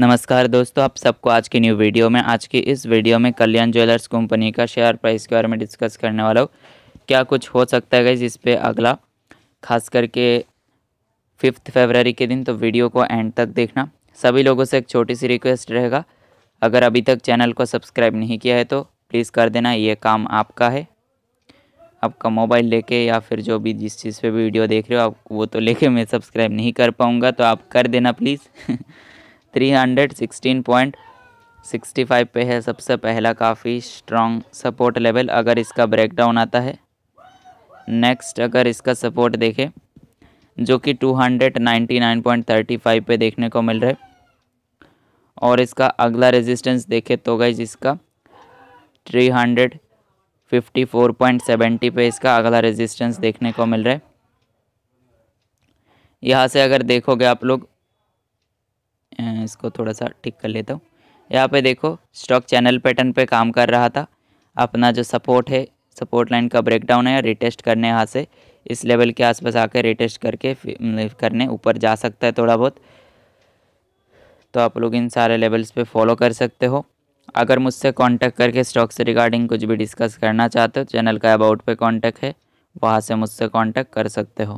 नमस्कार दोस्तों आप सबको आज की न्यू वीडियो में आज की इस वीडियो में कल्याण ज्वेलर्स कंपनी का शेयर प्राइस के बारे में डिस्कस करने वाला हूँ क्या कुछ हो सकता है इस पर अगला खास करके फिफ्थ फरवरी के दिन तो वीडियो को एंड तक देखना सभी लोगों से एक छोटी सी रिक्वेस्ट रहेगा अगर अभी तक चैनल को सब्सक्राइब नहीं किया है तो प्लीज़ कर देना ये काम आपका है आपका मोबाइल लेके या फिर जो भी जिस चीज़ पे वीडियो देख रहे हो आप वो तो लेके मैं सब्सक्राइब नहीं कर पाऊँगा तो आप कर देना please three hundred sixteen point sixty five पे है सबसे पहला काफ़ी स्ट्रॉन्ग सपोर्ट लेवल अगर इसका ब्रेकडाउन आता है नेक्स्ट अगर इसका सपोर्ट देखें जो कि two hundred ninety nine point thirty five पे देखने को मिल रहा है और इसका अगला रेजिस्टेंस देखें तो गई जिसका three hundred fifty four point seventy पे इसका अगला रेजिस्टेंस देखने को मिल रहा है यहाँ से अगर देखोगे आप लोग इसको थोड़ा सा ठीक कर लेता हूँ यहाँ पे देखो स्टॉक चैनल पैटर्न पे काम कर रहा था अपना जो सपोर्ट है सपोर्ट लाइन का ब्रेकडाउन है रिटेस्ट करने यहाँ से इस लेवल के आसपास आकर रिटेस्ट करके मतलब करने ऊपर जा सकता है थोड़ा बहुत तो आप लोग इन सारे लेवल्स पे फॉलो कर सकते हो अगर मुझसे कांटेक्ट करके स्टॉक से रिगार्डिंग कुछ भी डिस्कस करना चाहते हो चैनल का अबाउट पे कांटेक्ट है वहाँ से मुझसे कांटेक्ट कर सकते हो